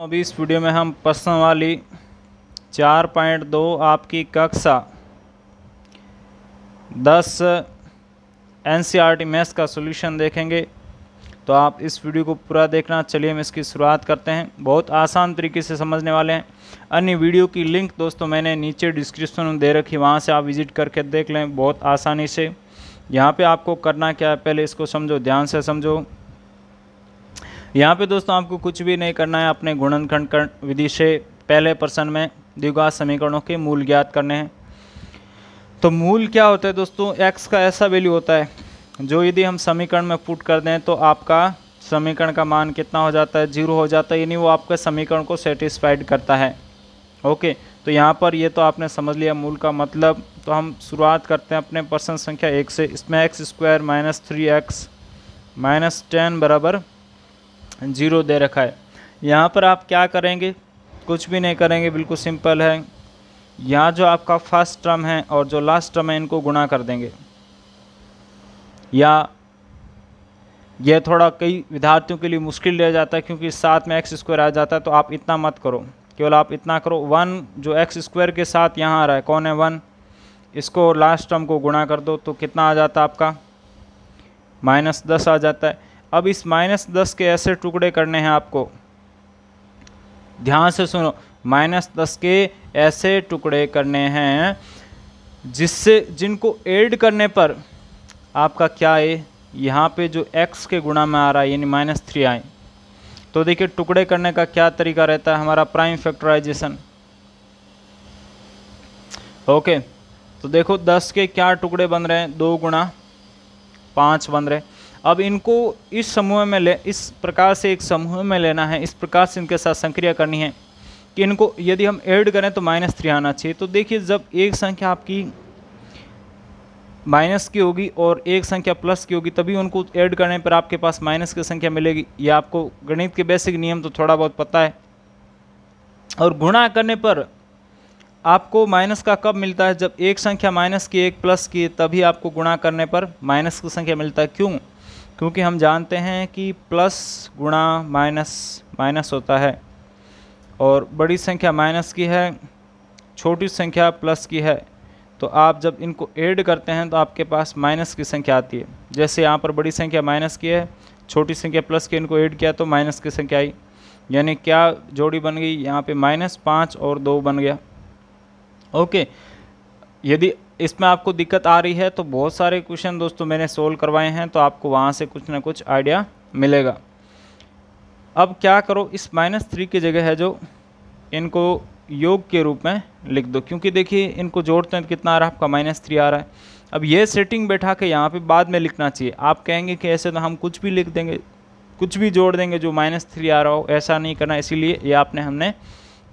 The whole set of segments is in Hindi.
अभी इस वीडियो में हम प्रश्न वाली चार पॉइंट दो आपकी कक्षा दस N C R T maths का सोल्यूशन देखेंगे तो आप इस वीडियो को पूरा देखना चलिए हम इसकी शुरुआत करते हैं बहुत आसान तरीके से समझने वाले हैं अन्य वीडियो की लिंक दोस्तों मैंने नीचे डिस्क्रिप्शन में दे रखी वहाँ से आप विजिट करके देख लें बहुत आसानी से यहाँ पे आपको करना क्या है पहले इसको समझो ध्यान से समझो यहाँ पे दोस्तों आपको कुछ भी नहीं करना है अपने गुणनखंड विधि से पहले प्रश्न में द्विघात समीकरणों के मूल ज्ञात करने हैं तो मूल क्या होता है दोस्तों एक्स का ऐसा वैल्यू होता है जो यदि हम समीकरण में पुट कर दें तो आपका समीकरण का मान कितना हो जाता है जीरो हो जाता है यानी वो आपके समीकरण को सेटिस्फाइड करता है ओके तो यहाँ पर ये तो आपने समझ लिया मूल का मतलब तो हम शुरुआत करते हैं अपने पर्सन संख्या एक से इसमें x square minus three x minus ten बराबर ज़ीरो दे रखा है यहाँ पर आप क्या करेंगे कुछ भी नहीं करेंगे बिल्कुल सिंपल है यहाँ जो आपका फर्स्ट टर्म है और जो लास्ट टर्म है इनको गुणा कर देंगे या यह थोड़ा कई विद्यार्थियों के लिए मुश्किल रह जाता है क्योंकि साथ में एक्स स्क्वायर आ जाता है तो आप इतना मत करो केवल आप इतना करो वन जो एक्स स्क्वायर के साथ यहाँ आ रहा है कौन है वन इसको लास्ट टर्म को गुणा कर दो तो कितना आ जाता है आपका माइनस दस आ जाता है अब इस माइनस दस के ऐसे टुकड़े करने हैं आपको ध्यान से सुनो माइनस दस के ऐसे टुकड़े करने हैं जिससे जिनको एड करने पर आपका क्या है यहाँ पे जो x के गुणा में आ रहा है यानी माइनस थ्री आए तो देखिए टुकड़े करने का क्या तरीका रहता है हमारा प्राइम फैक्टराइजेशन ओके तो देखो दस के क्या टुकड़े बन रहे हैं दो गुणा पाँच बन रहे हैं अब इनको इस समूह में ले इस प्रकार से एक समूह में लेना है इस प्रकार से इनके साथ संक्रिया करनी है कि इनको यदि हम ऐड करें तो माइनस थ्री आना चाहिए तो देखिए जब एक संख्या आपकी माइनस की होगी और एक संख्या प्लस की होगी तभी उनको ऐड करने पर आपके पास माइनस की संख्या मिलेगी यह आपको गणित के बेसिक नियम तो थोड़ा बहुत पता है और गुणा करने पर आपको माइनस का कब मिलता है जब एक संख्या माइनस की एक प्लस की तभी आपको गुणा करने पर माइनस की संख्या मिलता है क्यों क्योंकि हम जानते हैं कि प्लस गुणा माइनस माइनस होता है और बड़ी संख्या माइनस की है छोटी संख्या प्लस की है तो आप जब इनको ऐड करते हैं तो आपके पास माइनस की संख्या आती है जैसे यहाँ पर बड़ी संख्या माइनस की है छोटी संख्या प्लस की इनको ऐड किया तो माइनस की संख्या आई यानी क्या जोड़ी बन गई यहाँ पे माइनस पाँच और दो बन गया ओके यदि इसमें आपको दिक्कत आ रही है तो बहुत सारे क्वेश्चन दोस्तों मैंने सोल्व करवाए हैं तो आपको वहाँ से कुछ ना कुछ आइडिया मिलेगा अब क्या करो इस माइनस थ्री की जगह है जो इनको योग के रूप में लिख दो क्योंकि देखिए इनको जोड़ते हैं तो कितना आ रहा है आपका माइनस थ्री आ रहा है अब ये सेटिंग बैठा के यहाँ पे बाद में लिखना चाहिए आप कहेंगे कि ऐसे तो हम कुछ भी लिख देंगे कुछ भी जोड़ देंगे जो माइनस थ्री आ रहा हो ऐसा नहीं करना इसीलिए ये आपने हमने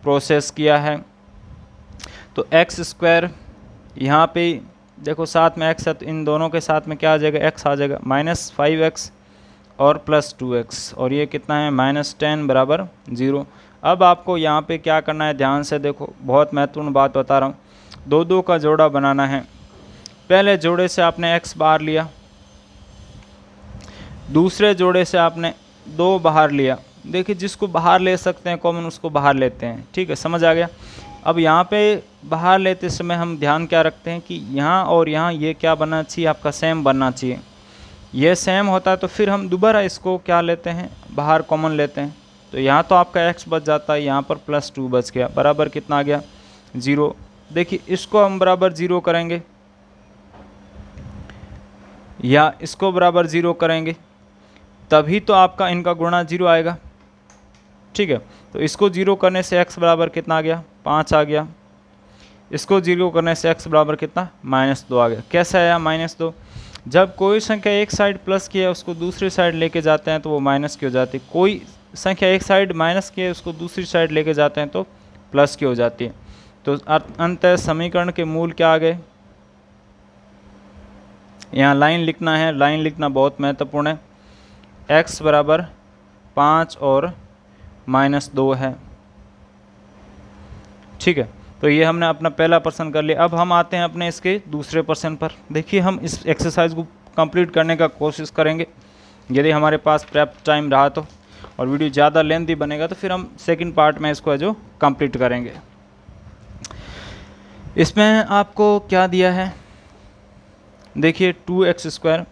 प्रोसेस किया है तो एक्स स्क्वायर यहाँ पे देखो साथ में एक्स है तो इन दोनों के साथ में क्या आ जाएगा एक्स आ जाएगा माइनस फाइव एक्स और प्लस टू एक्स और ये कितना है माइनस टेन बराबर ज़ीरो अब आपको यहाँ पे क्या करना है ध्यान से देखो बहुत महत्वपूर्ण बात बता रहा हूँ दो दो का जोड़ा बनाना है पहले जोड़े से आपने एक्स बाहर लिया दूसरे जोड़े से आपने दो बाहर लिया देखिए जिसको बाहर ले सकते हैं कॉमन उसको बाहर लेते हैं ठीक है समझ आ गया अब यहाँ पे बाहर लेते समय हम ध्यान क्या रखते हैं कि यहाँ और यहाँ ये क्या बनना चाहिए आपका सेम बनना चाहिए ये सेम होता है तो फिर हम दोबारा इसको क्या लेते हैं बाहर कॉमन लेते हैं तो यहाँ तो आपका एक्स बच जाता है यहाँ पर प्लस टू बच गया बराबर कितना आ गया ज़ीरो देखिए इसको हम बराबर ज़ीरो करेंगे या इसको बराबर ज़ीरो करेंगे तभी तो आपका इनका गुणा ज़ीरो आएगा ठीक है तो इसको जीरो करने से एक्स बराबर कितना आ गया पाँच आ गया इसको जीरो करने से एक्स बराबर कितना माइनस दो आ गया कैसे आया माइनस दो जब कोई संख्या एक साइड प्लस की है उसको दूसरी साइड लेके जाते हैं तो वो माइनस की हो जाती है कोई संख्या एक साइड माइनस की है उसको दूसरी साइड लेके जाते हैं तो प्लस की हो जाती है तो अंत समीकरण के मूल क्या आ गए यहाँ लाइन लिखना है लाइन लिखना बहुत महत्वपूर्ण है एक्स बराबर पाँच और माइनस दो है ठीक है तो ये हमने अपना पहला पर्सन कर लिया अब हम आते हैं अपने इसके दूसरे पर्सन पर देखिए हम इस एक्सरसाइज को कंप्लीट करने का कोशिश करेंगे यदि हमारे पास प्रैप टाइम रहा तो और वीडियो ज़्यादा लेंथी बनेगा तो फिर हम सेकेंड पार्ट में इसको जो कंप्लीट करेंगे इसमें आपको क्या दिया है देखिए two x square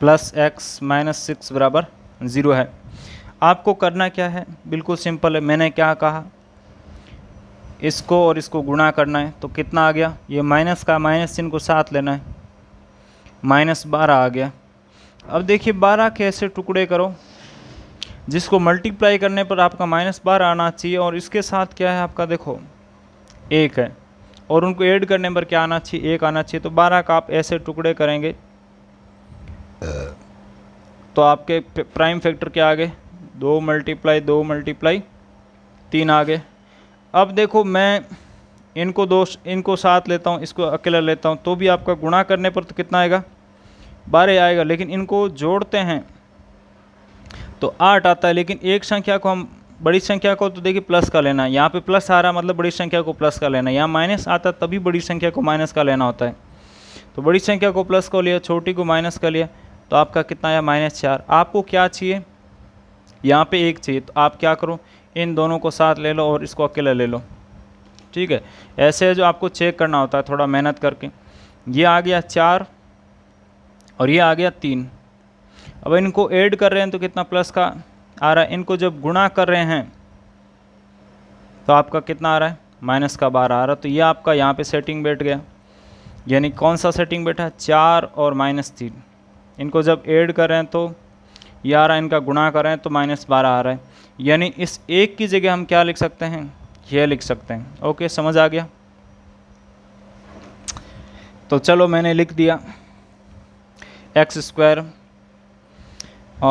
plus x minus six बराबर ज़ीरो है आपको करना क्या है बिल्कुल सिंपल है मैंने क्या कहा इसको और इसको गुणा करना है तो कितना आ गया ये माइनस का माइनस चिन्ह को साथ लेना है माइनस बारह आ गया अब देखिए बारह के ऐसे टुकड़े करो जिसको मल्टीप्लाई करने पर आपका माइनस बारह आना चाहिए और इसके साथ क्या है आपका देखो एक है और उनको ऐड करने पर क्या आना चाहिए एक आना चाहिए तो बारह का आप ऐसे टुकड़े करेंगे तो आपके प्राइम फैक्टर क्या आ गए दो मल्टीप्लाई दो मल्टीप्लाई तीन आ गए अब देखो मैं इनको दो इनको साथ लेता हूँ इसको अकेला लेता हूँ तो भी आपका गुणा करने पर तो कितना आएगा बारह आएगा लेकिन इनको जोड़ते हैं तो आठ आता है लेकिन एक संख्या को हम बड़ी संख्या को तो देखिए प्लस का लेना है यहाँ पर प्लस आ रहा मतलब बड़ी संख्या को प्लस का लेना है यहाँ माइनस आता तभी बड़ी संख्या को माइनस का लेना होता है तो बड़ी संख्या को प्लस कर लिया छोटी को माइनस का लिया तो आपका कितना आया माइनस चार आपको क्या चाहिए यहाँ पे एक चाहिए तो आप क्या करो इन दोनों को साथ ले लो और इसको अकेला ले लो ठीक है ऐसे है जो आपको चेक करना होता है थोड़ा मेहनत करके ये आ गया चार और ये आ गया तीन अब इनको ऐड कर रहे हैं तो कितना प्लस का आ रहा है इनको जब गुणा कर रहे हैं तो आपका कितना आ रहा है माइनस का बारह आ रहा है तो ये आपका यहाँ पे सेटिंग बैठ गया यानी कौन सा सेटिंग बैठा चार और माइनस तीन इनको जब ऐड करें तो है इनका गुणा करें तो माइनस बारह आ रहा है यानी इस एक की जगह हम क्या लिख सकते हैं यह लिख सकते हैं ओके समझ आ गया तो चलो मैंने लिख दिया एक्स स्क्वायर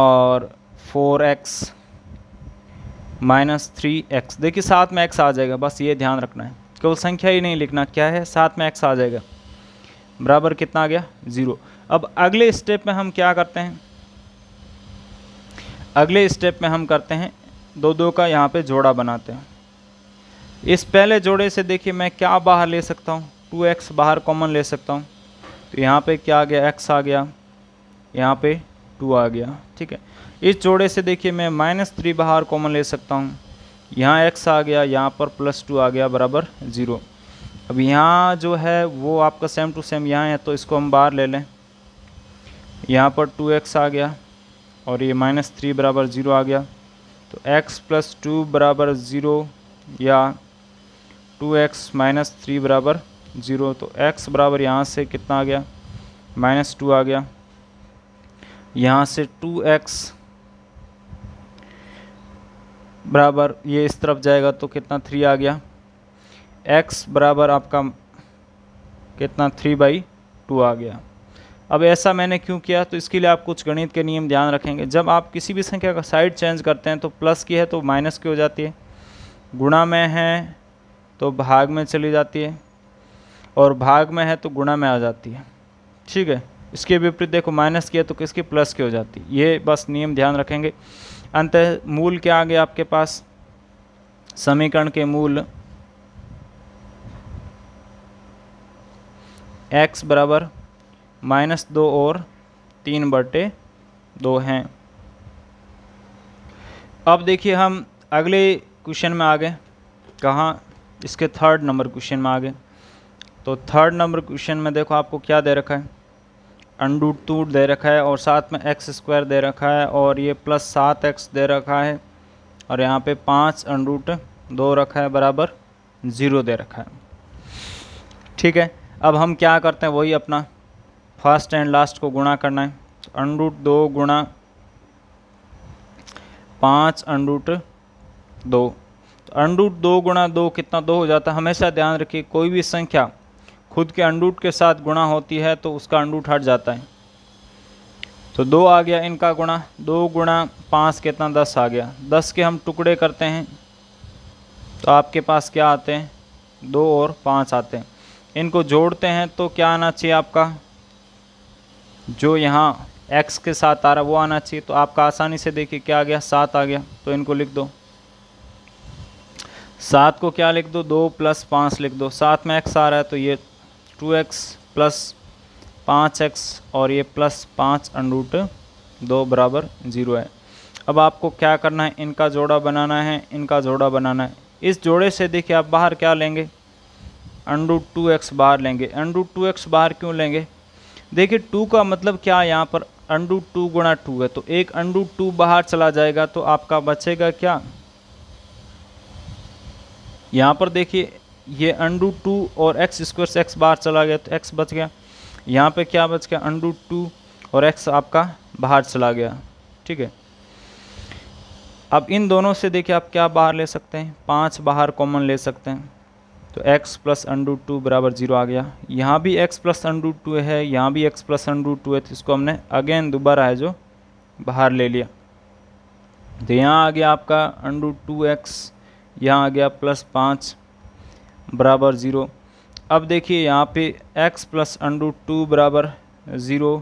और four x minus three x देखिए साथ में एक्स आ जाएगा बस ये ध्यान रखना है केवल संख्या ही नहीं लिखना क्या है साथ में एक्स आ जाएगा बराबर कितना आ गया ज़ीरो अब अगले स्टेप में हम क्या करते हैं अगले स्टेप में हम करते हैं दो दो का यहाँ पे जोड़ा बनाते हैं इस पहले जोड़े से देखिए मैं क्या बाहर ले सकता हूँ टू एक्स बाहर कॉमन ले सकता हूँ तो यहाँ पे क्या आ गया एक्स आ गया यहाँ पे टू आ गया ठीक है इस जोड़े से देखिए मैं माइनस थ्री बाहर कॉमन ले सकता हूँ यहाँ एक्स आ गया यहाँ पर प्लस टू आ गया बराबर ज़ीरो अब यहाँ जो है वो आपका सेम टू सेम यहाँ है तो इसको हम बाहर ले लें यहाँ पर टू एक्स आ गया और ये माइनस थ्री बराबर ज़ीरो आ गया तो एक्स प्लस टू बराबर ज़ीरो या टू एक्स माइनस थ्री बराबर ज़ीरो तो एक्स बराबर यहाँ से कितना आ गया माइनस टू आ गया यहाँ से टू एक्स बराबर ये इस तरफ जाएगा तो कितना थ्री आ गया एक्स बराबर आपका कितना थ्री बाई टू आ गया अब ऐसा मैंने क्यों किया तो इसके लिए आप कुछ गणित के नियम ध्यान रखेंगे जब आप किसी भी संख्या का साइड चेंज करते हैं तो प्लस की है तो माइनस की हो जाती है गुणा में है तो भाग में चली जाती है और भाग में है तो गुणा में आ जाती है ठीक है इसके विपरीत देखो माइनस की है तो किसकी प्लस की हो जाती है ये बस नियम ध्यान रखेंगे अंत मूल क्या आ गया आपके पास समीकरण के मूल x बराबर माइनस दो और तीन बटे दो हैं अब देखिए हम अगले क्वेश्चन में आ गए कहाँ इसके थर्ड नंबर क्वेश्चन में आ गए तो थर्ड नंबर क्वेश्चन में देखो आपको क्या दे रखा है अंडू टू दे रखा है और साथ में एक्स स्क्वायर दे रखा है और ये प्लस सात एक्स दे रखा है और यहाँ पे पाँच अंडूट दो रखा है बराबर ज़ीरो दे रखा है ठीक है अब हम क्या करते हैं वही अपना फर्स्ट एंड लास्ट को गुणा करना है तो अनरूट दो गुणा पाँच अनरूट दो तो अनरूट दो गुणा दो कितना दो हो जाता है हमेशा ध्यान रखिए कोई भी संख्या खुद के अनरूट के साथ गुणा होती है तो उसका अनरूट हट जाता है तो दो आ गया इनका गुणा दो गुणा पाँच कितना दस आ गया दस के हम टुकड़े करते हैं तो आपके पास क्या आते हैं दो और पाँच आते हैं इनको जोड़ते हैं तो क्या आना चाहिए आपका जो यहाँ एक्स के साथ आ रहा वो आना चाहिए तो आपका आसानी से देखिए क्या आ गया सात आ गया तो इनको लिख दो सात को क्या लिख दो दो प्लस पाँच लिख दो सात में एक्स आ रहा है तो ये टू एक्स प्लस पाँच एक्स और ये प्लस पाँच अनरूट दो बराबर ज़ीरो है अब आपको क्या करना है इनका जोड़ा बनाना है इनका जोड़ा बनाना है इस जोड़े से देखिए आप बाहर क्या लेंगे अनरूट टू एक्स बाहर लेंगे अनरूट टू एक्स बाहर क्यों लेंगे देखिए टू का मतलब क्या है यहाँ पर अंडू टू गुणा टू है तो एक अंडू टू बाहर चला जाएगा तो आपका बचेगा क्या यहाँ पर देखिए ये अंडू टू और एक्स स्क्वायर से एक्स बाहर चला गया तो एक्स बच गया यहाँ पे क्या बच गया अंडू टू और एक्स आपका बाहर चला गया ठीक है अब इन दोनों से देखिए आप क्या बाहर ले सकते हैं पाँच बाहर कॉमन ले सकते हैं तो x प्लस अंडू टू बराबर जीरो आ गया यहाँ भी x प्लस अंडू टू है यहाँ भी x प्लस अंडू टू है तो इसको हमने अगेन दोबारा है जो बाहर ले लिया तो यहाँ आ गया आपका अंडू टू एक्स यहाँ आ गया प्लस पाँच बराबर ज़ीरो अब देखिए यहाँ पे x प्लस अंडू टू बराबर ज़ीरो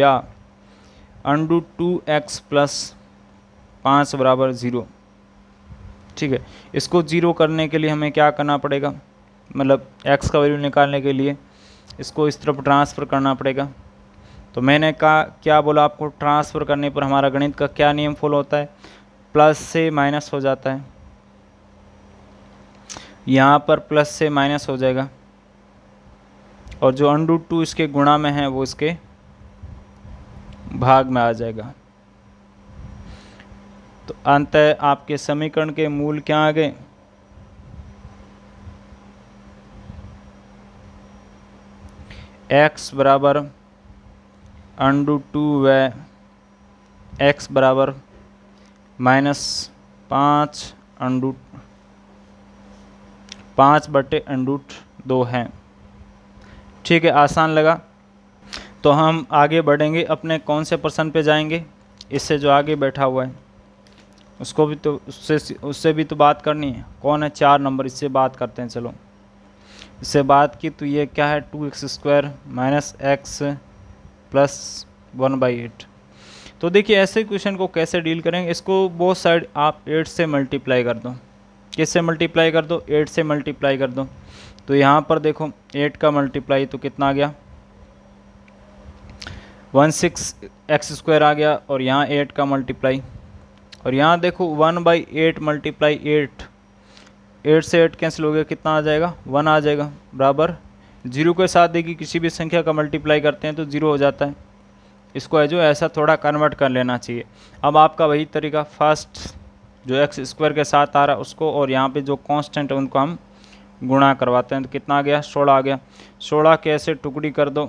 या अंडू टू एक्स प्लस पाँच बराबर ज़ीरो ठीक है इसको ज़ीरो करने के लिए हमें क्या करना पड़ेगा मतलब एक्स का वैल्यू निकालने के लिए इसको इस तरफ ट्रांसफ़र करना पड़ेगा तो मैंने कहा क्या बोला आपको ट्रांसफ़र करने पर हमारा गणित का क्या नियम फॉलो होता है प्लस से माइनस हो जाता है यहाँ पर प्लस से माइनस हो जाएगा और जो अंडू टू इसके गुणा में है वो इसके भाग में आ जाएगा तो अंत आपके समीकरण के मूल क्या आ गए एक्स बराबर अंडू टू व एक्स बराबर माइनस पाँच अंडू पाँच बटे अंडूट दो है ठीक है आसान लगा तो हम आगे बढ़ेंगे अपने कौन से पर्सन पे जाएंगे इससे जो आगे बैठा हुआ है उसको भी तो उससे उससे भी तो बात करनी है कौन है चार नंबर इससे बात करते हैं चलो इससे बात की तो ये क्या है two x square minus x plus one by eight तो देखिए ऐसे क्वेश्चन को कैसे डील करेंगे इसको बहुत साइड आप एट से मल्टीप्लाई कर दो किससे मल्टीप्लाई कर दो एट से मल्टीप्लाई कर दो तो यहाँ पर देखो एट का मल्टीप्लाई तो कितना आ गया वन सिक्स एक्स स्क्वायर आ गया और यहाँ एट का मल्टीप्लाई और यहाँ देखो one by eight multiply eight eight से एट कैंसिल हो गया कितना आ जाएगा वन आ जाएगा बराबर जीरो के साथ देखिए किसी भी संख्या का मल्टीप्लाई करते हैं तो ज़ीरो हो जाता है इसको है जो ऐसा थोड़ा कन्वर्ट कर लेना चाहिए अब आपका वही तरीका फर्स्ट जो एक्स स्क्वायर के साथ आ रहा है उसको और यहाँ पे जो कांस्टेंट है उनको हम गुणा करवाते हैं तो कितना आ गया सोलह आ गया सोलह कैसे टुकड़ी कर दो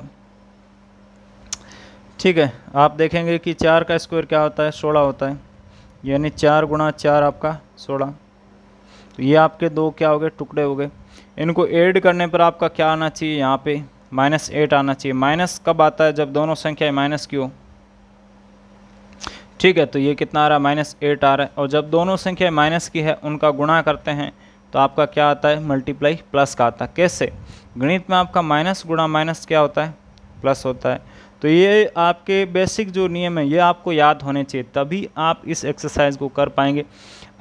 ठीक है आप देखेंगे कि चार का स्क्वायर क्या होता है सोलह होता है यानी चार गुणा चार आपका सोलह तो ये आपके दो क्या हो गए टुकड़े हो गए इनको ऐड करने पर आपका क्या आना चाहिए यहाँ पे माइनस एट आना चाहिए माइनस कब आता है जब दोनों संख्याएं माइनस की हो ठीक है तो ये कितना आ रहा है माइनस एट आ रहा है और जब दोनों संख्याएं माइनस की है उनका गुणा करते हैं तो आपका क्या आता है मल्टीप्लाई प्लस का आता है कैसे गणित में आपका माइनस गुणा माइनस क्या होता है प्लस होता है तो ये आपके बेसिक जो नियम है ये आपको याद होने चाहिए तभी आप इस एक्सरसाइज को कर पाएंगे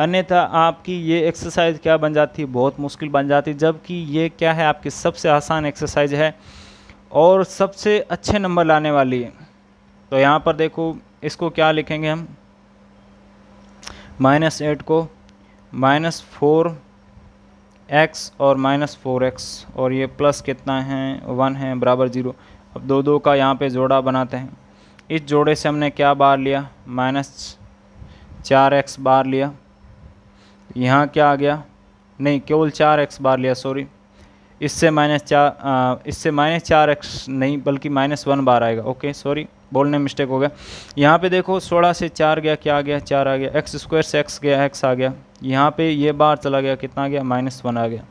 अन्यथा आपकी ये एक्सरसाइज क्या बन जाती बहुत मुश्किल बन जाती जबकि ये क्या है आपकी सबसे आसान एक्सरसाइज है और सबसे अच्छे नंबर लाने वाली है तो यहाँ पर देखो इसको क्या लिखेंगे हम माइनस एट को माइनस फोर एक्स और माइनस फोर एक्स और ये प्लस कितना है वन है बराबर ज़ीरो अब दो दो का यहाँ पे जोड़ा बनाते हैं इस जोड़े से हमने क्या बार लिया माइनस चार एक्स बार लिया यहाँ क्या आ गया नहीं केवल चार एक्स बार लिया सॉरी इससे माइनस चार इससे माइनस चार एक्स नहीं बल्कि माइनस वन बार आएगा ओके सॉरी बोलने में मिस्टेक हो गया यहाँ पे देखो सोलह से चार गया क्या आ गया चार आ गया एक्स स्क्वायर से एक्स गया एक्स आ गया यहाँ पे ये बार चला गया कितना आ गया माइनस वन आ गया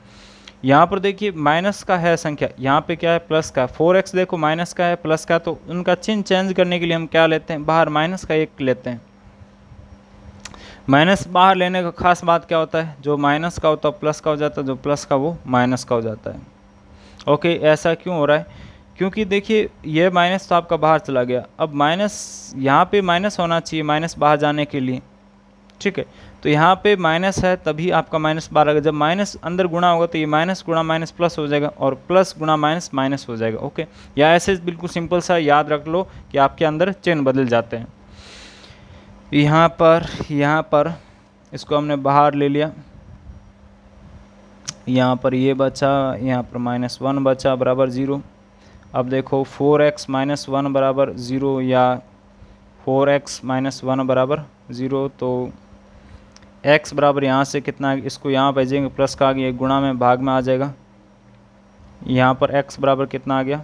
यहाँ पर देखिए माइनस का है संख्या यहाँ पे क्या है प्लस का फोर एक्स देखो माइनस का है प्लस का तो उनका चिन्ह चेंज करने के लिए हम क्या लेते हैं बाहर माइनस का एक लेते हैं माइनस बाहर लेने का खास बात क्या होता है जो माइनस का होता है प्लस का हो जाता है जो प्लस का वो माइनस का हो जाता है ओके ऐसा क्यों हो रहा है क्योंकि देखिए ये माइनस तो आपका बाहर चला गया अब माइनस यहाँ पे माइनस होना चाहिए माइनस बाहर जाने के लिए ठीक है तो यहाँ पे माइनस है तभी आपका माइनस आ आएगा जब माइनस अंदर गुणा होगा तो ये माइनस गुणा माइनस प्लस हो जाएगा और प्लस गुणा माइनस माइनस हो जाएगा ओके या ऐसे बिल्कुल सिंपल सा याद रख लो कि आपके अंदर चेन बदल जाते हैं यहाँ पर यहाँ पर इसको हमने बाहर ले लिया यहाँ पर ये बचा यहाँ पर माइनस वन बचा बराबर ज़ीरो अब देखो फोर एक्स माइनस वन बराबर ज़ीरो या फोर एक्स माइनस वन बराबर ज़ीरो तो एक्स बराबर यहाँ से कितना इसको यहाँ भेजेंगे प्लस का आ गया गुणा में भाग में आ जाएगा यहाँ पर एक्स बराबर कितना आ गया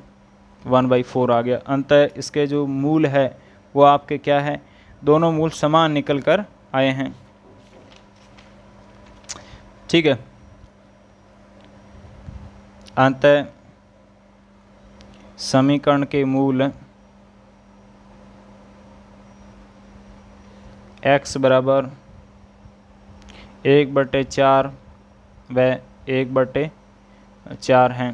वन बाई फोर आ गया अंत इसके जो मूल है वो आपके क्या है दोनों मूल समान निकल कर आए हैं ठीक है अंत समीकरण के मूल एक्स बराबर एक बटे चार व एक बटे चार हैं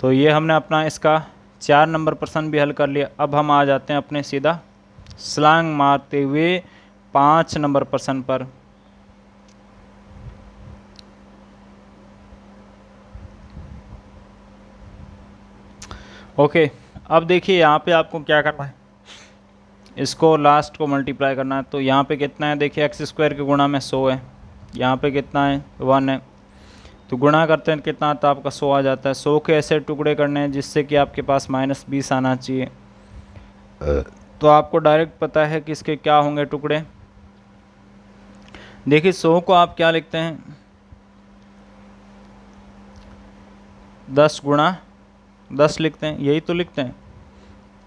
तो ये हमने अपना इसका चार नंबर प्रश्न भी हल कर लिया अब हम आ जाते हैं अपने सीधा स्लांग मारते हुए पाँच नंबर प्रश्न पर ओके अब देखिए यहाँ पे आपको क्या करना है इसको लास्ट को मल्टीप्लाई करना है तो यहाँ पे कितना है देखिए एक्स स्क्वायर के गुणा में सो है यहाँ पे कितना है वन है तो गुणा करते हैं कितना तो आपका सो आ जाता है सो के ऐसे टुकड़े करने हैं जिससे कि आपके पास माइनस बीस आना चाहिए तो आपको डायरेक्ट पता है कि इसके क्या होंगे टुकड़े देखिए सौ को आप क्या लिखते हैं दस गुणा दस लिखते हैं यही तो लिखते हैं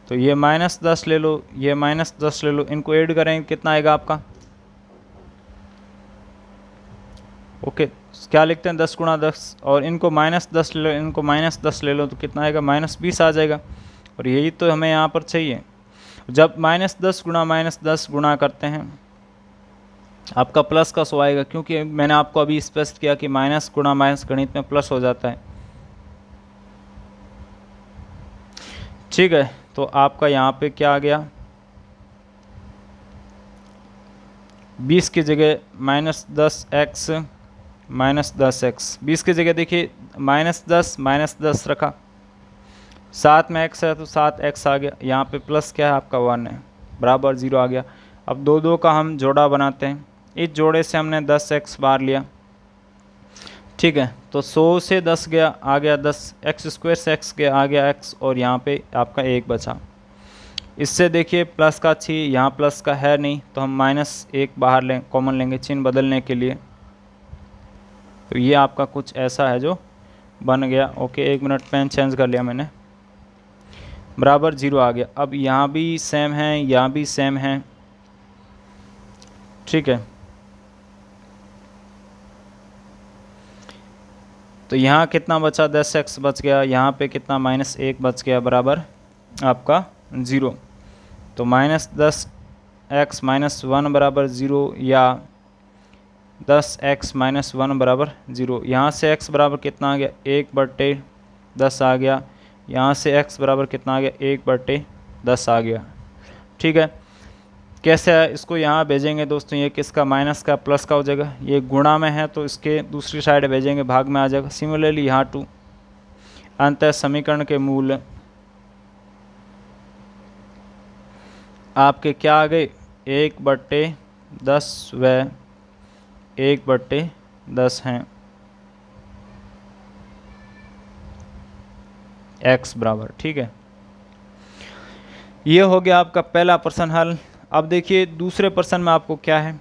तो ये माइनस दस ले लो ये माइनस दस ले लो इनको ऐड करें कितना आएगा आपका ओके क्या लिखते हैं दस गुणा दस और इनको माइनस दस ले लो इनको माइनस दस ले लो तो कितना आएगा माइनस बीस आ जाएगा और यही तो हमें यहाँ पर चाहिए जब माइनस दस गुणा माइनस दस गुणा करते हैं आपका प्लस का सो आएगा क्योंकि मैंने आपको अभी स्पष्ट किया कि माइनस गुणा माइनस गणित में प्लस हो जाता है ठीक है तो आपका यहाँ पे क्या आ गया बीस की जगह माइनस दस एक्स माइनस दस एक्स बीस की जगह देखिए माइनस दस माइनस दस रखा सात में एक्स है तो सात एक्स आ गया यहाँ पे प्लस क्या है आपका वन है बराबर ज़ीरो आ गया अब दो दो का हम जोड़ा बनाते हैं इस जोड़े से हमने दस एक्स बार लिया ठीक है तो सौ से दस गया आ गया दस एक्स स्क्वायर से एक्स गया आ गया एक्स और यहाँ पे आपका एक बचा इससे देखिए प्लस का छी यहाँ प्लस का है नहीं तो हम माइनस एक बाहर लें कॉमन लेंगे चिन्ह बदलने के लिए तो ये आपका कुछ ऐसा है जो बन गया ओके एक मिनट पेन चेंज कर लिया मैंने बराबर ज़ीरो आ गया अब यहाँ भी सेम है यहाँ भी सेम है ठीक है तो यहाँ कितना बचा दस एक्स बच गया यहाँ पे कितना माइनस एक बच गया बराबर आपका ज़ीरो तो माइनस दस एक्स माइनस वन बराबर ज़ीरो या दस एक्स माइनस वन बराबर ज़ीरो यहाँ से एक्स बराबर कितना आ गया एक बटे दस आ गया यहाँ से x बराबर कितना आ गया एक बटे दस आ गया ठीक है कैसे है इसको यहाँ भेजेंगे दोस्तों ये किसका माइनस का प्लस का हो जाएगा ये गुणा में है तो इसके दूसरी साइड भेजेंगे भाग में आ जाएगा सिमिलरली यहाँ टू अंत समीकरण के मूल आपके क्या आ गए एक बट्टे दस व एक बट्टे दस हैं एक्स बराबर ठीक है ये हो गया आपका पहला प्रश्न हल अब देखिए दूसरे प्रश्न में आपको क्या है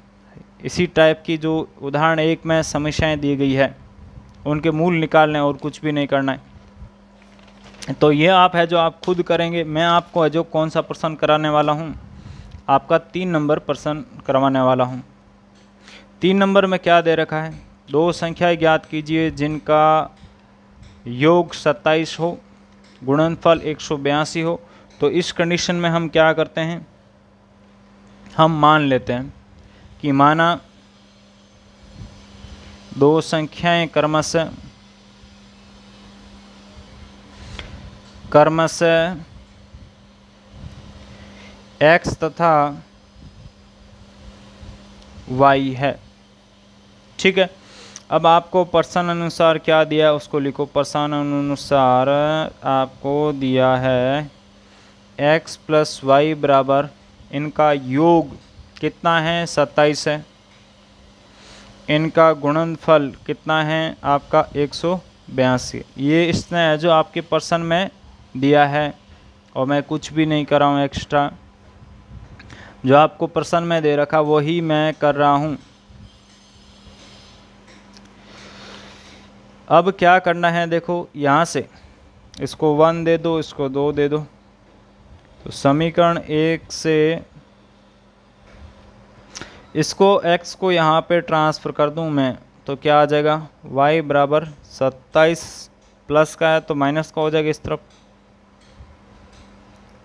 इसी टाइप की जो उदाहरण एक में समस्याएं दी गई है उनके मूल निकालने और कुछ भी नहीं करना है तो ये आप है जो आप खुद करेंगे मैं आपको जो कौन सा प्रश्न कराने वाला हूँ आपका तीन नंबर प्रश्न करवाने वाला हूँ तीन नंबर में क्या दे रखा है दो संख्याएं ज्ञात कीजिए जिनका योग सत्ताईस हो गुणनफल एक हो तो इस कंडीशन में हम क्या करते हैं हम मान लेते हैं कि माना दो संख्याएं कर्मश कर्मश एक्स तथा वाई है ठीक है अब आपको पर्सन अनुसार क्या दिया उसको लिखो पर्सन अनुसार आपको दिया है एक्स प्लस वाई बराबर इनका योग कितना है सत्ताईस है इनका गुणनफल कितना है आपका एक सौ बयासी ये इसने है जो आपके पर्सन में दिया है और मैं कुछ भी नहीं कर रहा हूँ एक्स्ट्रा जो आपको पर्सन में दे रखा वही मैं कर रहा हूँ अब क्या करना है देखो यहाँ से इसको वन दे दो इसको दो दे दो तो समीकरण एक से इसको x को यहाँ पे ट्रांसफ़र कर दूँ मैं तो क्या आ जाएगा y बराबर सत्ताईस प्लस का है तो माइनस का हो जाएगा इस तरफ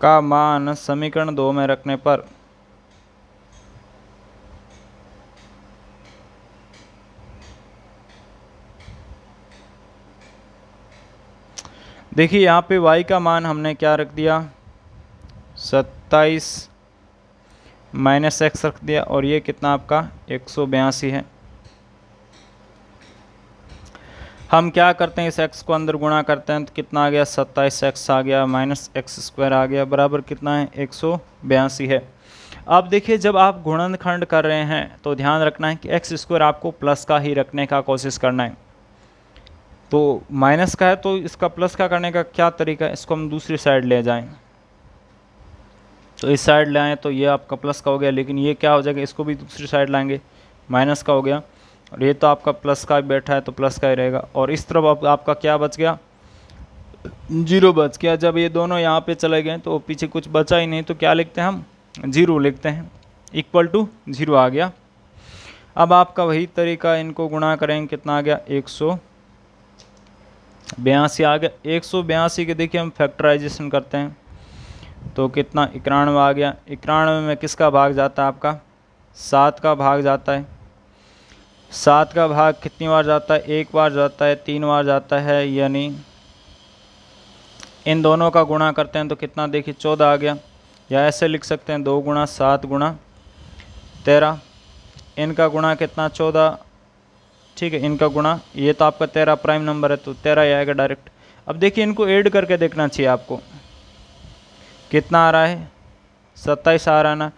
का मान समीकरण दो में रखने पर देखिए यहाँ पे y का मान हमने क्या रख दिया सत्ताईस माइनस एक्स रख दिया और ये कितना आपका एक सौ बयासी है हम क्या करते हैं इस एक्स को अंदर गुणा करते हैं तो कितना आ गया सत्ताईस एक्स आ गया माइनस एक्स स्क्वायर आ गया बराबर कितना है एक सौ बयासी है अब देखिए जब आप गुणनखंड कर रहे हैं तो ध्यान रखना है कि एक्स स्क्वायर आपको प्लस का ही रखने का कोशिश करना है तो माइनस का है तो इसका प्लस का करने का क्या तरीका है इसको हम दूसरी साइड ले जाएं तो इस साइड ले आएँ तो ये आपका प्लस का हो गया लेकिन ये क्या हो जाएगा इसको भी दूसरी साइड लाएंगे माइनस का हो गया और ये तो आपका प्लस का बैठा है तो प्लस का ही रहेगा और इस तरफ आप, आपका क्या बच गया जीरो बच गया जब ये दोनों यहाँ पे चले गए तो पीछे कुछ बचा ही नहीं तो क्या लिखते हैं हम जीरो लिखते हैं इक्वल टू जीरो आ गया अब आपका वही तरीका इनको गुणा करेंगे कितना आ गया एक सौ बयासी आ गया एक सौ बयासी के देखिए हम फैक्टराइजेशन करते हैं तो कितना इक्यानवे आ गया इक्यानवे में किसका भाग जाता है आपका सात का भाग जाता है सात का भाग कितनी बार जाता है एक बार जाता है तीन बार जाता है यानी इन दोनों का गुणा करते हैं तो कितना देखिए चौदह आ गया या ऐसे लिख सकते हैं दो गुणा सात गुणा तेरह इनका गुणा कितना चौदह ठीक है इनका गुणा ये तो आपका तेरह प्राइम नंबर है तो तेरह ही आएगा डायरेक्ट अब देखिए इनको ऐड करके देखना चाहिए आपको कितना आ रहा है सत्ताईस आ रहा है ना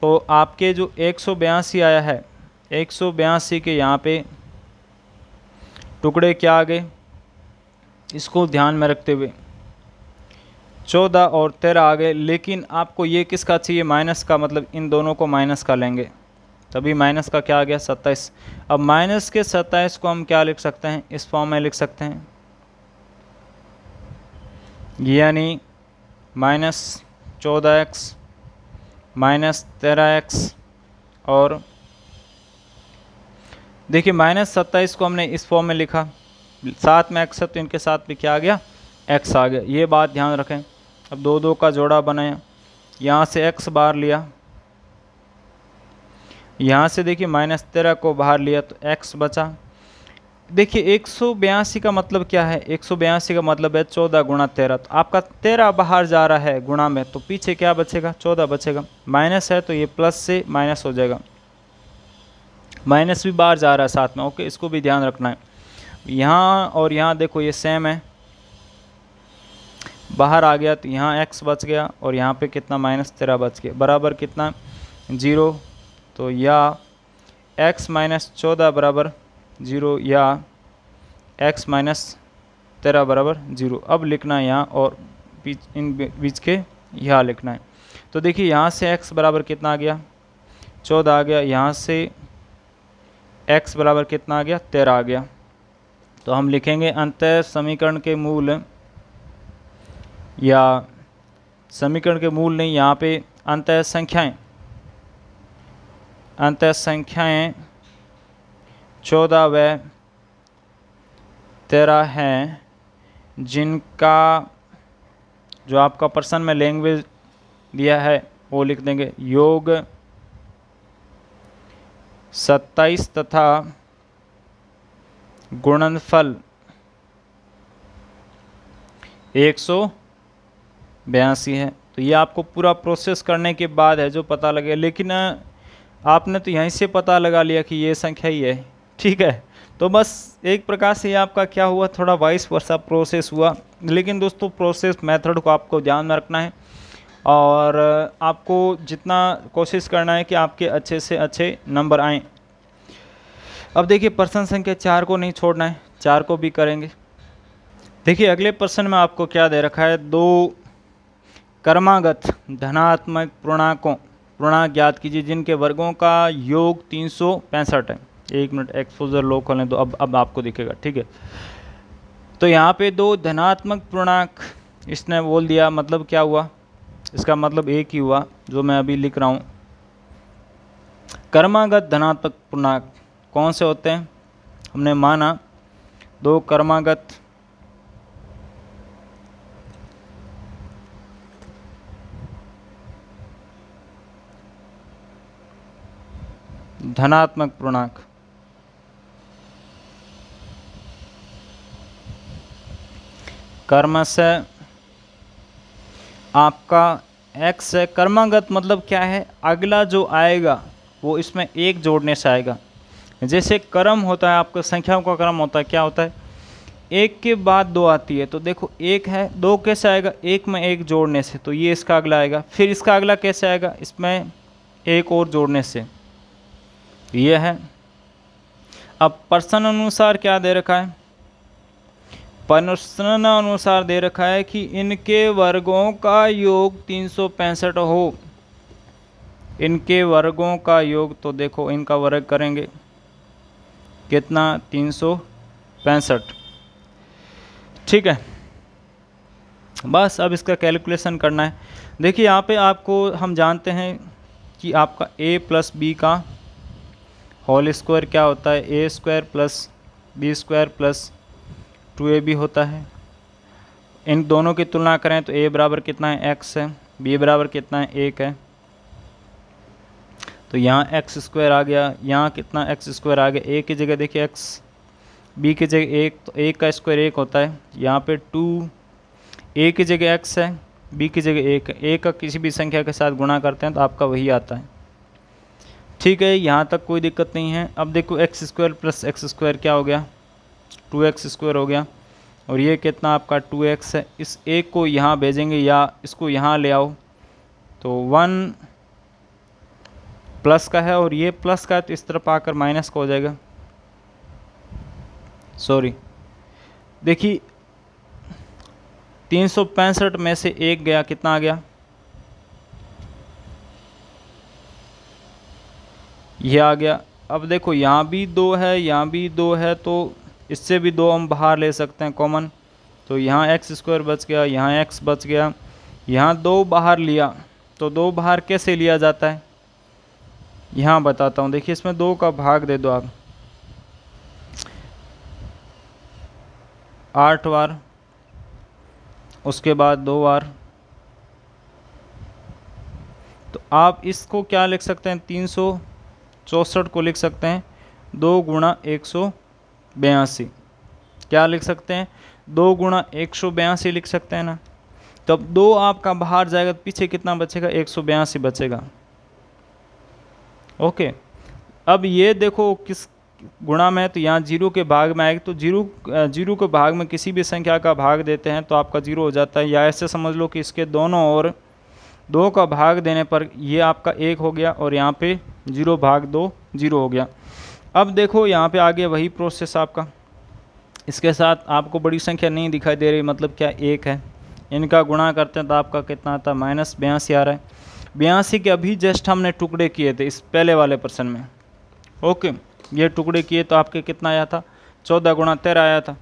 तो आपके जो एक सौ बयासी आया है एक सौ बयासी के यहाँ पे टुकड़े क्या आ गए इसको ध्यान में रखते हुए चौदह और तेरह आ गए लेकिन आपको ये किसका चाहिए माइनस का मतलब इन दोनों को माइनस का लेंगे तभी माइनस का क्या आ गया सत्ताईस अब माइनस के सत्ताईस को हम क्या लिख सकते हैं इस फॉर्म में लिख सकते हैं यानी माइनस चौदह एक्स माइनस तेरह एक्स और देखिए माइनस सत्ताईस को हमने इस फॉर्म में लिखा साथ में एक्स है तो इनके साथ भी क्या आ गया एक्स आ गया ये बात ध्यान रखें अब दो दो का जोड़ा बनाया यहाँ से एक्स बार लिया यहाँ से देखिए माइनस तेरह को बाहर लिया तो एक्स बचा देखिए एक सौ बयासी का मतलब क्या है एक सौ बयासी का मतलब है चौदह गुणा तेरह तो आपका तेरह बाहर जा रहा है गुणा में तो पीछे क्या बचेगा चौदह बचेगा माइनस है तो ये प्लस से माइनस हो जाएगा माइनस भी बाहर जा रहा है साथ में ओके इसको भी ध्यान रखना है यहाँ और यहाँ देखो ये सेम है बाहर आ गया तो यहाँ एक्स बच गया और यहाँ पर कितना माइनस तेरह बच गया बराबर कितना जीरो तो या x माइनस चौदह बराबर ज़ीरो या x माइनस तेरह बराबर ज़ीरो अब लिखना है यहाँ और बीच इन बीच के यहाँ लिखना है तो देखिए यहाँ से x बराबर कितना आ गया चौदह आ गया यहाँ से x बराबर कितना आ गया तेरह आ गया तो हम लिखेंगे अंत समीकरण के मूल या समीकरण के मूल नहीं यहाँ पे अंत संख्याएं अंत संख्याएं चौदह व तेरह हैं जिनका जो आपका पर्सन में लैंग्वेज दिया है वो लिख देंगे योग सत्ताईस तथा गुणनफल एक सौ बयासी है तो ये आपको पूरा प्रोसेस करने के बाद है जो पता लगे लेकिन आपने तो यहीं से पता लगा लिया कि ये संख्या ही है ठीक है तो बस एक प्रकार से आपका क्या हुआ थोड़ा वाइस वर्षा प्रोसेस हुआ लेकिन दोस्तों प्रोसेस मेथड को आपको ध्यान में रखना है और आपको जितना कोशिश करना है कि आपके अच्छे से अच्छे नंबर आएँ अब देखिए प्रश्न संख्या चार को नहीं छोड़ना है चार को भी करेंगे देखिए अगले प्रश्न में आपको क्या दे रखा है दो कर्मागत धनात्मक पूर्णाकों पूर्णांक ज्ञात कीजिए जिनके वर्गों का योग तीन है एक मिनट एक्सपोजर लो खोलें तो अब अब आपको दिखेगा ठीक है तो यहाँ पे दो धनात्मक पूर्णांक इसने बोल दिया मतलब क्या हुआ इसका मतलब एक ही हुआ जो मैं अभी लिख रहा हूँ कर्मागत धनात्मक पूर्णांक कौन से होते हैं हमने माना दो कर्मागत धनात्मक पूर्णांक कर्म से आपका एक्स है कर्मागत मतलब क्या है अगला जो आएगा वो इसमें एक जोड़ने से आएगा जैसे कर्म होता है आपका संख्याओं का क्रम होता है क्या होता है एक के बाद दो आती है तो देखो एक है दो कैसे आएगा एक में एक जोड़ने से तो ये इसका अगला आएगा फिर इसका अगला कैसे आएगा इसमें एक और जोड़ने से ये है अब पर्सन अनुसार क्या दे रखा है पर्सन अनुसार दे रखा है कि इनके वर्गों का योग तीन हो इनके वर्गों का योग तो देखो इनका वर्ग करेंगे कितना तीन ठीक है बस अब इसका कैलकुलेशन करना है देखिए यहाँ पे आपको हम जानते हैं कि आपका a प्लस बी का होल स्क्वायर क्या होता है A square plus B square plus two A B होता है इन दोनों की तुलना करें तो ए बराबर कितना है एक्स है बी बराबर कितना है एक है तो यहाँ एक्स स्क्वायर आ गया यहाँ कितना एक्स स्क्वायर आ गया ए की जगह देखिए एक्स बी की जगह एक तो एक का स्क्वायर एक होता है यहाँ पे टू ए की जगह एक्स है बी की जगह एक है ए का किसी भी संख्या के साथ गुणा करते हैं तो आपका वही आता है ठीक है यहाँ तक कोई दिक्कत नहीं है अब देखो x square plus x square क्या हो गया टू एक्स स्क्वायर हो गया और ये कितना आपका टू एक्स है इस एक को यहाँ भेजेंगे या इसको यहाँ ले आओ तो वन प्लस का है और ये प्लस का है तो इस तरफ आकर माइनस का हो जाएगा सॉरी देखिए तीन में से एक गया कितना आ गया ये आ गया अब देखो यहाँ भी दो है यहाँ भी दो है तो इससे भी दो हम बाहर ले सकते हैं कॉमन तो यहाँ एक्स स्क्वायर बच गया यहाँ एक्स बच गया यहाँ दो बाहर लिया तो दो बाहर कैसे लिया जाता है यहाँ बताता हूँ देखिए इसमें दो का भाग दे दो आप आठ बार उसके बाद दो बार तो आप इसको क्या लिख सकते हैं तीन सौ चौंसठ को लिख सकते हैं दो गुणा एक सौ बयासी क्या लिख सकते हैं दो गुणा एक सौ बयासी लिख सकते हैं ना तो अब दो आपका बाहर जाएगा तो पीछे कितना बचेगा एक सौ बयासी बचेगा ओके अब ये देखो किस गुणा में तो यहाँ जीरो के भाग में आएगा तो जीरो जीरो के भाग में किसी भी संख्या का भाग देते हैं तो आपका जीरो हो जाता है या ऐसे समझ लो कि इसके दोनों और दो का भाग देने पर ये आपका एक हो गया और यहाँ पे ज़ीरो भाग दो ज़ीरो हो गया अब देखो यहाँ पे आ गया वही प्रोसेस आपका इसके साथ आपको बड़ी संख्या नहीं दिखाई दे रही मतलब क्या एक है इनका गुणा करते हैं तो आपका कितना आता है माइनस बयासी आ रहा है बयासी के अभी जस्ट हमने टुकड़े किए थे इस पहले वाले पर्सन में ओके ये टुकड़े किए तो आपके कितना आया था चौदह गुणा तेरह आया था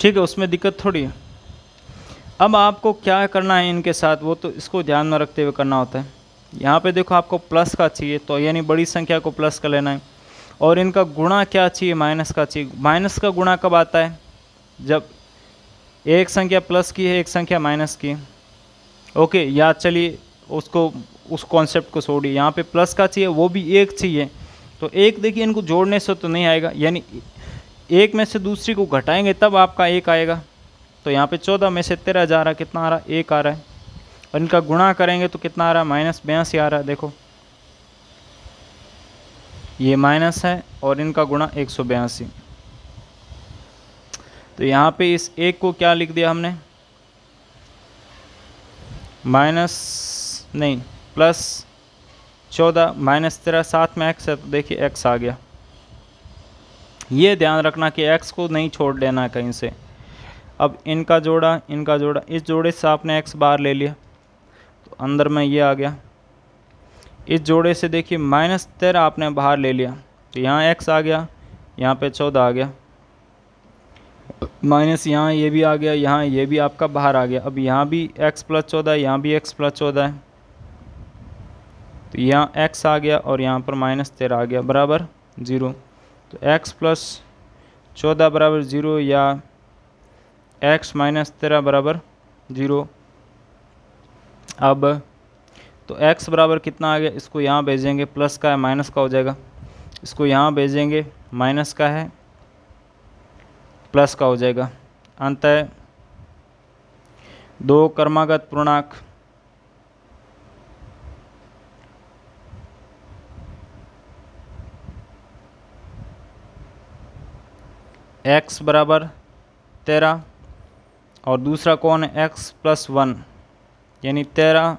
ठीक है उसमें दिक्कत थोड़ी है अब आपको क्या करना है इनके साथ वो तो इसको ध्यान में रखते हुए करना होता है यहाँ पे देखो आपको प्लस का चाहिए तो यानी बड़ी संख्या को प्लस का लेना है और इनका गुणा क्या चाहिए माइनस का चाहिए माइनस का गुणा कब आता है जब एक संख्या प्लस की है एक संख्या माइनस की ओके या चलिए उसको उस कॉन्सेप्ट को छोड़िए यहाँ पे प्लस का चाहिए वो भी एक चाहिए तो एक देखिए इनको जोड़ने से तो नहीं आएगा यानी एक में से दूसरी को घटाएंगे तब आपका एक आएगा तो यहाँ पे चौदह में से तेरह जा रहा कितना आ रहा है एक आ रहा है और इनका गुणा करेंगे तो कितना आ रहा है माइनस बयासी आ रहा है देखो ये माइनस है और इनका गुणा एक सौ बयासी तो यहाँ पे इस एक को क्या लिख दिया हमने माइनस नहीं प्लस चौदह माइनस तेरह साथ में एक्स है तो देखिए एक्स आ गया ये ध्यान रखना कि एक्स को नहीं छोड़ देना कहीं से अब इनका जोड़ा इनका जोड़ा इस जोड़े से आपने एक्स बाहर ले लिया तो अंदर में ये आ गया इस जोड़े से देखिए माइनस तेरह आपने बाहर ले लिया तो यहाँ एक्स आ गया यहाँ पे चौदह आ गया माइनस यहाँ ये भी आ गया यहाँ ये भी आपका बाहर आ गया अब यहाँ भी एक्स प्लस चौदह है यहाँ भी एक्स प्लस चौदह है तो यहाँ एक्स आ गया और यहाँ पर माइनस तेरह आ गया बराबर ज़ीरो तो एक्स प्लस चौदह बराबर ज़ीरो या एक्स माइनस तेरह बराबर ज़ीरो अब तो x बराबर कितना आ गया इसको यहाँ भेजेंगे प्लस का है माइनस का हो जाएगा इसको यहाँ भेजेंगे माइनस का है प्लस का हो जाएगा अंत है दो कर्मागत पूर्णाक x बराबर तेरह और दूसरा कौन है x प्लस वन यानी तेरह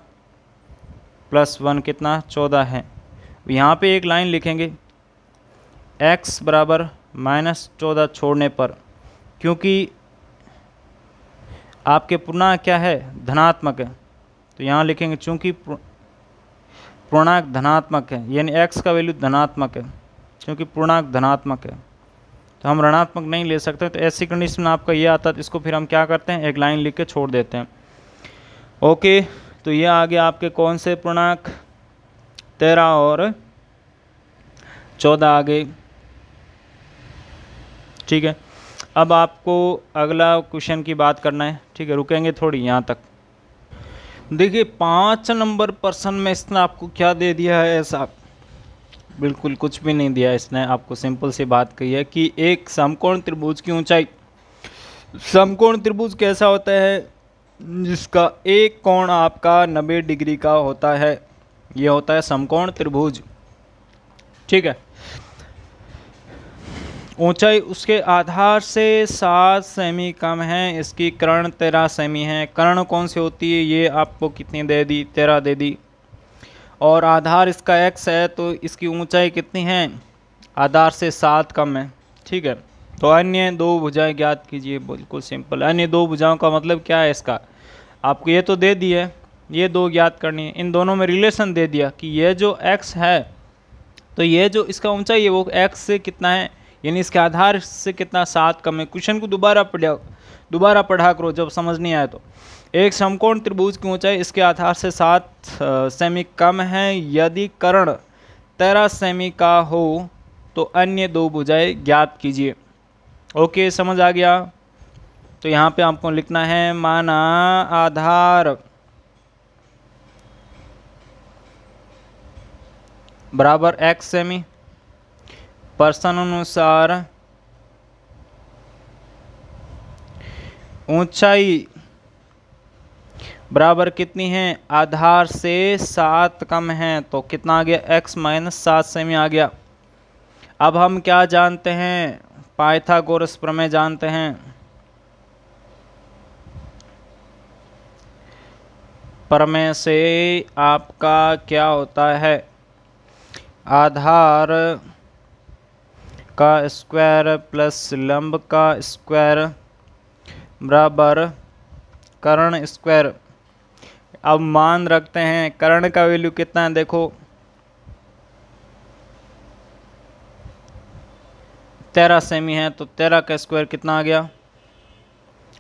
प्लस वन कितना चौदह है यहाँ पे एक लाइन लिखेंगे x बराबर माइनस चौदह छोड़ने पर क्योंकि आपके पूर्णांक क्या है धनात्मक है तो यहाँ लिखेंगे चूँकि पूर्णांक धनात्मक है यानी x का वैल्यू धनात्मक है क्योंकि पूर्णांक धनात्मक है तो हम ऋणात्मक नहीं ले सकते तो ऐसी कंडीशन आपका ये आता है तो इसको फिर हम क्या करते हैं एक लाइन लिख के छोड़ देते हैं ओके तो ये आ गया आपके कौन से पूर्णांक तेरह और चौदह आ गए ठीक है अब आपको अगला क्वेश्चन की बात करना है ठीक है रुकेंगे थोड़ी यहाँ तक देखिए पाँच नंबर पर्सन में इसने आपको क्या दे दिया है ऐसा बिल्कुल कुछ भी नहीं दिया इसने आपको सिंपल सी बात कही है कि एक समकोण त्रिभुज की ऊंचाई समकोण त्रिभुज कैसा होता है जिसका एक कोण आपका नब्बे डिग्री का होता है यह होता है समकोण त्रिभुज ठीक है ऊंचाई उसके आधार से सात सेमी कम है इसकी कर्ण तेरह सेमी है कर्ण कौन सी होती है ये आपको कितनी दे दी तेरह दे दी और आधार इसका एक्स है तो इसकी ऊंचाई कितनी है आधार से सात कम है ठीक है तो अन्य दो भुजाएं ज्ञात कीजिए बिल्कुल सिंपल अन्य दो भुजाओं का मतलब क्या है इसका आपको ये तो दे दिया ये दो ज्ञात करनी है इन दोनों में रिलेशन दे दिया कि ये जो एक्स है तो ये जो इसका ऊंचाई है वो एक्स से कितना है यानी इसके आधार से कितना सात कम है क्वेश्चन को दोबारा पढ़ा दोबारा पढ़ा करो जब समझ नहीं आए तो एक समकोण त्रिभुज की ऊंचाई इसके आधार से सात सेमी कम है यदि करण तेरह सेमी का हो तो अन्य दो भुजाएं ज्ञात कीजिए ओके समझ आ गया तो यहाँ पे आपको लिखना है माना आधार बराबर एक्स सेमी पर्सन अनुसार ऊंचाई बराबर कितनी है आधार से सात कम है तो कितना आ गया एक्स माइनस सात सेमी आ गया अब हम क्या जानते हैं पाइथागोरस प्रमेय जानते हैं प्रमेय से आपका क्या होता है आधार का स्क्वायर प्लस लंब का स्क्वायर बराबर कर्ण स्क्वायर अब मान रखते हैं कर्ण का वैल्यू कितना है देखो तेरह सेमी है तो तेरह का स्क्वायर कितना आ गया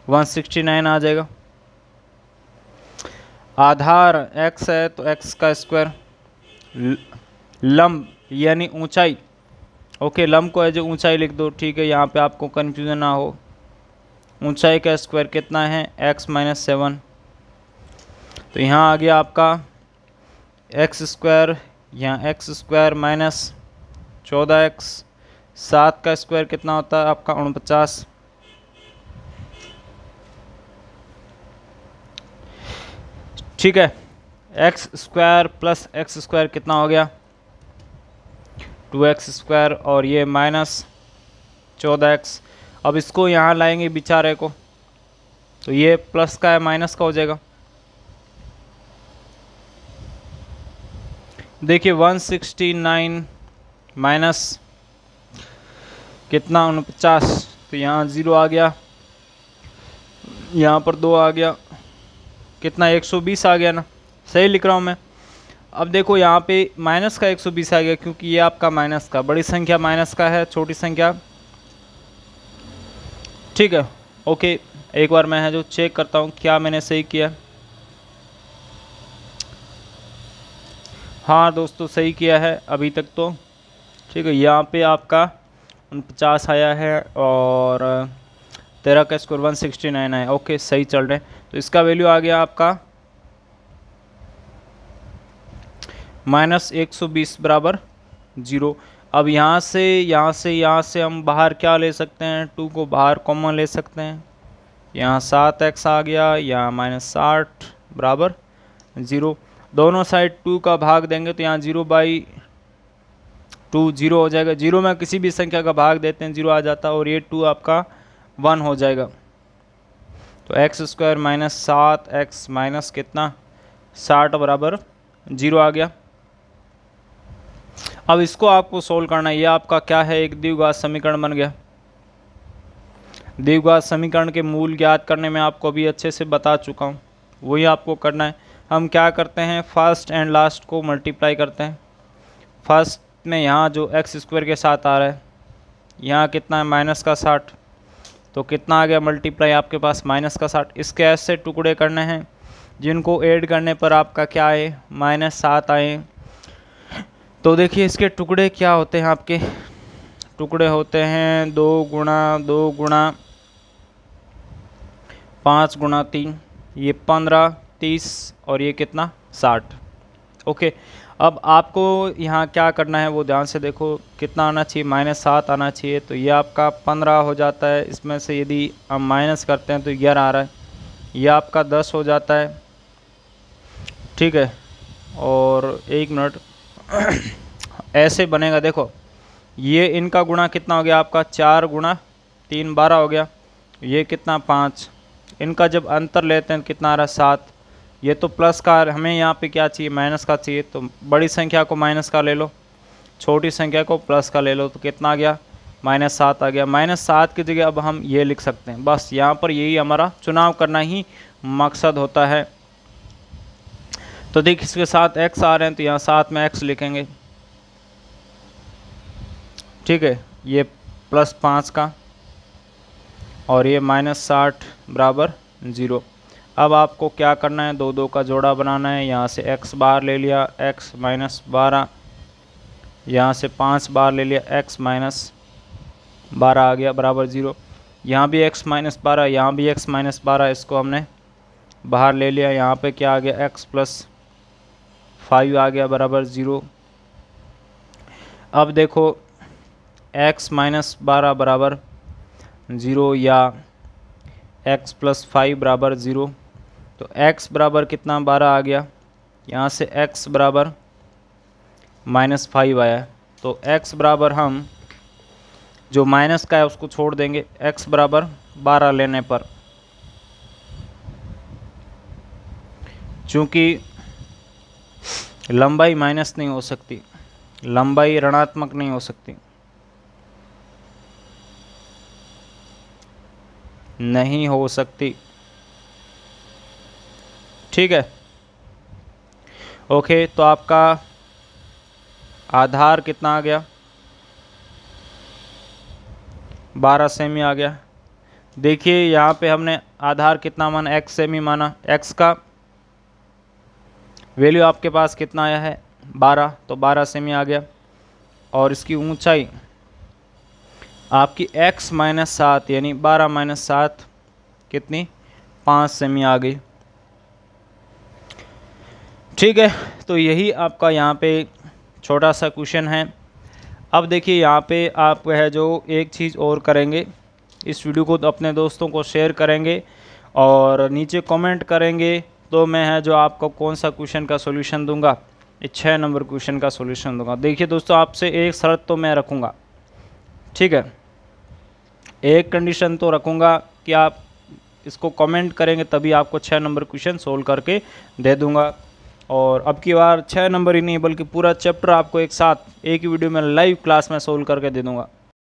169 आ जाएगा आधार x है तो x का स्क्वायर लंब यानी ऊंचाई ओके लंब को है जो ऊंचाई लिख दो ठीक है यहाँ पे आपको कन्फ्यूज़न ना हो ऊंचाई का स्क्वायर कितना है x माइनस सेवन तो यहाँ आ गया आपका एक्स स्क्वायर यहाँ एक्स स्क्वायर माइनस चौदह एक्स सात का स्क्वायर कितना होता है आपका उनपचास ठीक है x square plus x square कितना हो गया टू एक्स स्क्वायर और ये माइनस चौदह एक्स अब इसको यहाँ लाएंगे बिचारे को तो ये प्लस का है माइनस का हो जाएगा देखिए वन सिक्सटी नाइन माइनस कितना उनपचास तो यहाँ ज़ीरो आ गया यहाँ पर दो आ गया कितना 120 आ गया ना सही लिख रहा हूँ मैं अब देखो यहाँ पे माइनस का 120 आ गया क्योंकि ये आपका माइनस का बड़ी संख्या माइनस का है छोटी संख्या ठीक है ओके एक बार मैं है जो चेक करता हूँ क्या मैंने सही किया हाँ दोस्तों सही किया है अभी तक तो ठीक है यहाँ पे आपका पचास आया है और तेरह का स्कोर वन सिक्सटी नाइन आया ओके सही चल रहे तो इसका वैल्यू आ गया आपका माइनस एक सौ बीस बराबर ज़ीरो अब यहाँ से यहाँ से यहाँ से हम बाहर क्या ले सकते हैं टू को बाहर कॉमन ले सकते हैं यहाँ सात एक्स आ गया यहाँ माइनस साठ बराबर ज़ीरो दोनों साइड टू का भाग देंगे तो यहाँ ज़ीरो बाई टू जीरो हो जाएगा जीरो में किसी भी संख्या का भाग देते हैं जीरो आ जाता है और ये टू आपका वन हो जाएगा तो एक्स स्क्वायर माइनस सात एक्स माइनस कितना साठ बराबर जीरो आ गया अब इसको आपको सोल्व करना है ये आपका क्या है एक द्विघात समीकरण बन गया द्विघात समीकरण के मूल ज्ञात करने में आपको अभी अच्छे से बता चुका हूँ वही आपको करना है हम क्या करते हैं फर्स्ट एंड लास्ट को मल्टीप्लाई करते हैं फर्स्ट में यहाँ जो एक्स स्क्वायर के साथ आ रहा है यहाँ कितना है माइनस का साठ तो कितना आ गया मल्टीप्लाई आपके पास माइनस का साठ इसके ऐसे टुकड़े करने हैं जिनको ऐड करने पर आपका क्या आए माइनस सात आए तो देखिए इसके टुकड़े क्या होते हैं आपके टुकड़े होते हैं दो गुणा दो गुणा पाँच गुणा तीन ये पंद्रह तीस और ये कितना साठ ओके अब आपको यहाँ क्या करना है वो ध्यान से देखो कितना आना चाहिए माइनस सात आना चाहिए तो ये आपका पंद्रह हो जाता है इसमें से यदि हम माइनस करते हैं तो ग्यारह आ रहा है ये आपका दस हो जाता है ठीक है और एक मिनट ऐसे बनेगा देखो ये इनका गुणा कितना हो गया आपका चार गुणा तीन बारह हो गया ये कितना पाँच इनका जब अंतर लेते हैं तो कितना आ रहा है सात ये तो प्लस का हमें यहाँ पे क्या चाहिए माइनस का चाहिए तो बड़ी संख्या को माइनस का ले लो छोटी संख्या को प्लस का ले लो तो कितना आ गया माइनस सात आ गया माइनस सात की जगह अब हम ये लिख सकते हैं बस यहाँ पर यही हमारा चुनाव करना ही मकसद होता है तो देखिए इसके साथ एक्स आ रहे हैं तो यहाँ साथ में एक्स लिखेंगे ठीक है ये प्लस पाँच का और ये माइनस साठ बराबर ज़ीरो अब आपको क्या करना है दो दो का जोड़ा बनाना है यहाँ से एक्स बार ले लिया एक्स माइनस बारह यहाँ से पाँच बार ले लिया एक्स माइनस बारह आ गया बराबर ज़ीरो यहाँ भी एक्स माइनस बारह यहाँ भी एक्स माइनस बारह इसको हमने बाहर ले लिया यहाँ पे क्या आ गया एक्स प्लस फाइव आ गया बराबर ज़ीरो अब देखो एक्स माइनस बारह बराबर ज़ीरो या एक्स प्लस फाइव बराबर ज़ीरो तो x बराबर कितना बारह आ गया यहाँ से x बराबर माइनस फाइव आया तो x बराबर हम जो माइनस का है उसको छोड़ देंगे x बराबर बारह लेने पर चूँकि लंबाई माइनस नहीं हो सकती लंबाई ऋणात्मक नहीं हो सकती नहीं हो सकती ठीक है ओके तो आपका आधार कितना आ गया बारह सेमी आ गया देखिए यहाँ पे हमने आधार कितना माना एक्स सेमी माना एक्स का वैल्यू आपके पास कितना आया है बारह तो बारह सेमी आ गया और इसकी ऊंचाई आपकी एक्स माइनस सात यानी बारह माइनस सात कितनी पाँच सेमी आ गई ठीक है तो यही आपका यहाँ पे छोटा सा क्वेश्चन है अब देखिए यहाँ पे आप वह जो एक चीज़ और करेंगे इस वीडियो को तो अपने दोस्तों को शेयर करेंगे और नीचे कमेंट करेंगे तो मैं है जो आपको कौन सा क्वेश्चन का सोल्यूशन दूंगा छः नंबर क्वेश्चन का सोल्यूशन दूंगा देखिए दोस्तों आपसे एक शर्त तो मैं रखूँगा ठीक है एक कंडीशन तो रखूँगा कि आप इसको कमेंट करेंगे तभी आपको छः नंबर क्वेश्चन सोल्व करके दे दूँगा और अब की बार छः नंबर ही नहीं बल्कि पूरा चैप्टर आपको एक साथ एक ही वीडियो में लाइव क्लास में सोल्व करके दे दूँगा